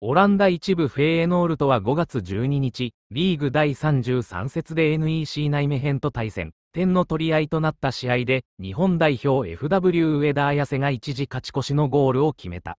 オランダ一部フェーエノールとは5月12日、リーグ第33節で NEC 内目編と対戦、点の取り合いとなった試合で、日本代表 FW 上田綺世が一時勝ち越しのゴールを決めた。